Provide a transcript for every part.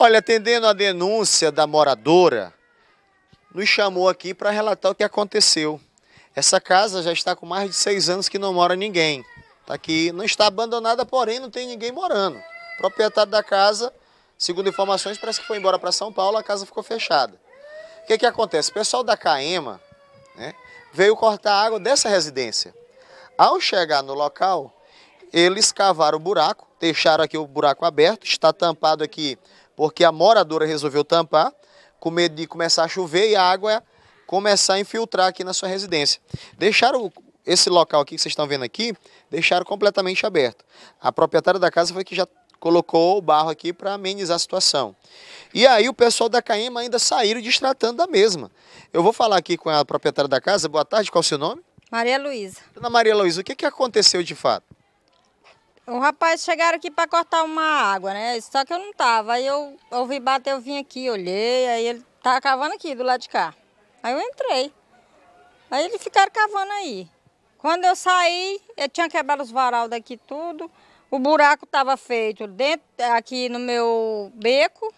Olha, atendendo a denúncia da moradora, nos chamou aqui para relatar o que aconteceu. Essa casa já está com mais de seis anos que não mora ninguém. Tá aqui, não está abandonada, porém não tem ninguém morando. O proprietário da casa, segundo informações, parece que foi embora para São Paulo, a casa ficou fechada. O que, que acontece? O pessoal da Caema né, veio cortar a água dessa residência. Ao chegar no local, eles cavaram o buraco, deixaram aqui o buraco aberto, está tampado aqui porque a moradora resolveu tampar, com medo de começar a chover e a água começar a infiltrar aqui na sua residência. Deixaram esse local aqui que vocês estão vendo aqui, deixaram completamente aberto. A proprietária da casa foi que já colocou o barro aqui para amenizar a situação. E aí o pessoal da Caema ainda saíram destratando da mesma. Eu vou falar aqui com a proprietária da casa. Boa tarde, qual é o seu nome? Maria Luísa. Dona Maria Luísa, o que, que aconteceu de fato? O rapaz chegaram aqui para cortar uma água, né? Só que eu não tava. Aí eu ouvi bater, eu vim aqui, olhei, aí ele tava tá cavando aqui do lado de cá. Aí eu entrei. Aí eles ficaram cavando aí. Quando eu saí, eu tinha quebrado os varal daqui tudo. O buraco estava feito dentro, aqui no meu beco.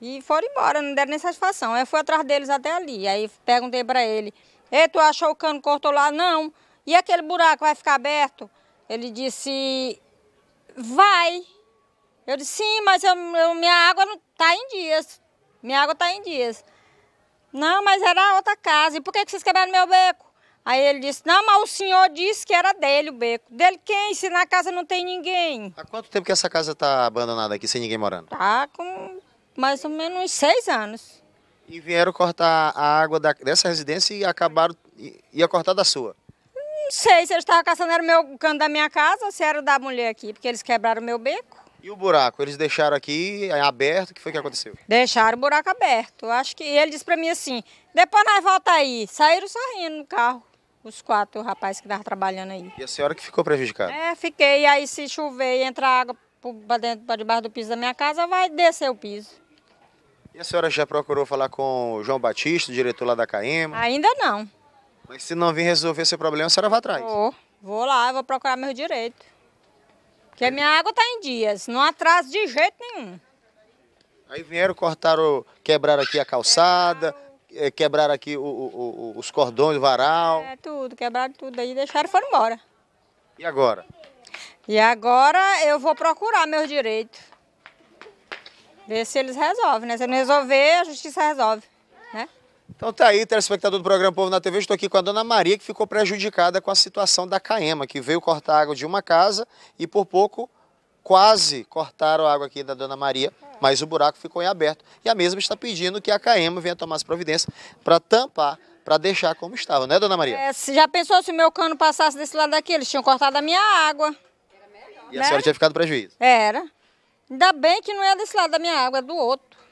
E foram embora, não deram nem satisfação. Eu fui atrás deles até ali. Aí perguntei para ele: Ei, tu achou o cano cortou lá? Não. E aquele buraco vai ficar aberto? Ele disse, vai. Eu disse, sim, mas eu, eu, minha água não está em dias. Minha água está em dias. Não, mas era outra casa. E por que, que vocês quebraram meu beco? Aí ele disse, não, mas o senhor disse que era dele o beco. Dele quem? Se na casa não tem ninguém. Há quanto tempo que essa casa está abandonada aqui, sem ninguém morando? Tá com mais ou menos uns seis anos. E vieram cortar a água da, dessa residência e acabaram, ia cortar da sua? Não sei se eles estavam caçando, era o meu canto da minha casa ou se era da mulher aqui, porque eles quebraram o meu beco. E o buraco? Eles deixaram aqui é, aberto? O que foi que aconteceu? Deixaram o buraco aberto. Acho que ele disse para mim assim: depois nós volta aí. Saíram sorrindo no carro, os quatro rapazes que estavam trabalhando aí. E a senhora que ficou prejudicada? É, fiquei. Aí se chover e entrar água para dentro, para debaixo do piso da minha casa, vai descer o piso. E a senhora já procurou falar com o João Batista, diretor lá da CAEMA? Ainda não. Mas se não vir resolver seu problema, a senhora vai atrás. Vou, vou lá, vou procurar meus direitos. Porque a minha água está em dias, não atrasa de jeito nenhum. Aí vieram, cortaram, quebraram aqui a calçada, quebraram, eh, quebraram aqui o, o, o, os cordões, o varal. É, tudo, quebraram tudo aí, deixaram e foram embora. E agora? E agora eu vou procurar meus direitos. Ver se eles resolvem, né? Se não resolver, a justiça resolve, né? Então tá aí, telespectador do programa Povo na TV, estou aqui com a dona Maria, que ficou prejudicada com a situação da Caema, que veio cortar água de uma casa e por pouco quase cortaram a água aqui da dona Maria, mas o buraco ficou em aberto. E a mesma está pedindo que a Caema venha tomar as providências para tampar para deixar como estava, né, dona Maria? É, já pensou se o meu cano passasse desse lado daqui? Eles tinham cortado a minha água. Era melhor. E a né? senhora tinha ficado prejuízo? Era. Ainda bem que não é desse lado da minha água, é do outro.